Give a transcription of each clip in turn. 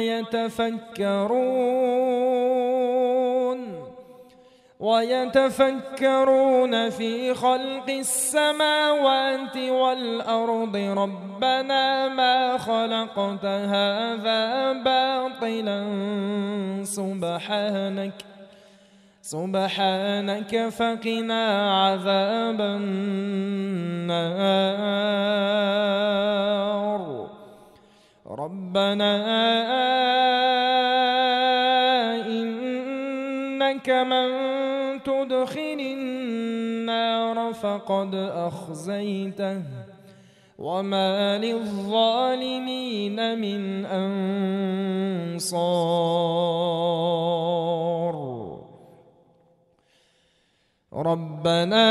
ويتفكرون ويتفكرون في خلق السماوات والأرض ربنا ما خلقت هذا باطلا سبحانك سبحانك فقنا عذاب النار ربنا إنك من تدخل النار فقد أخزيته وما للظالمين من أنصار ربنا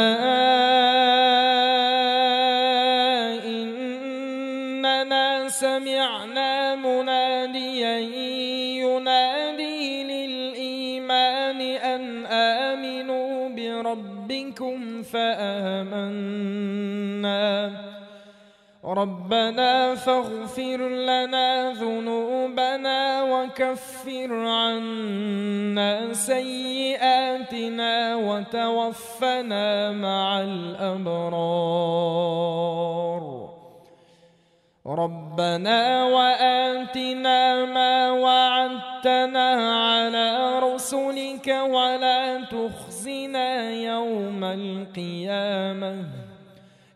إننا سمعنا مناديا ينادي الرحمن أن آمنوا بربكم فآمنا ربنا فاغفر لنا ذنوبنا وكفر عنا سيئاتنا وتوفنا مع الأبرار ربنا وآتنا ما وعدتنا على رسلك ولا تخزنا يوم القيامة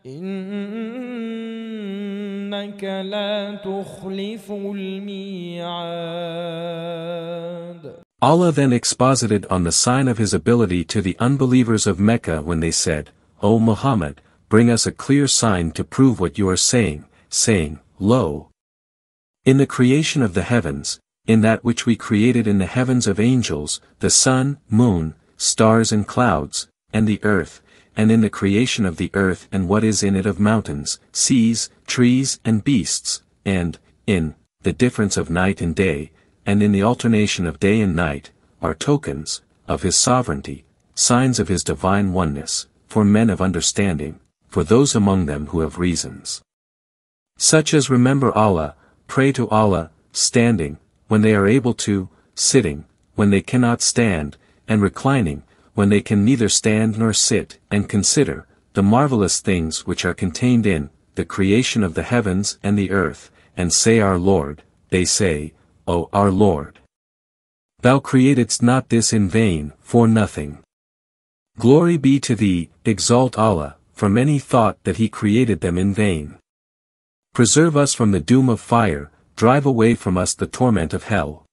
إنك لا تخلف الميعاد Allah then exposited on the sign of his ability to the unbelievers of Mecca when they said, O Muhammad, bring us a clear sign to prove what you are saying, saying, Lo! In the creation of the heavens, in that which we created in the heavens of angels, the sun, moon, stars and clouds, and the earth, and in the creation of the earth and what is in it of mountains, seas, trees and beasts, and, in, the difference of night and day, and in the alternation of day and night, are tokens, of his sovereignty, signs of his divine oneness, for men of understanding, for those among them who have reasons. Such as remember Allah, pray to Allah, standing, when they are able to, sitting, when they cannot stand, and reclining, when they can neither stand nor sit, and consider, the marvelous things which are contained in, the creation of the heavens and the earth, and say Our Lord, they say, O our Lord. Thou createdst not this in vain, for nothing. Glory be to thee, exalt Allah, from any thought that he created them in vain. Preserve us from the doom of fire, drive away from us the torment of hell.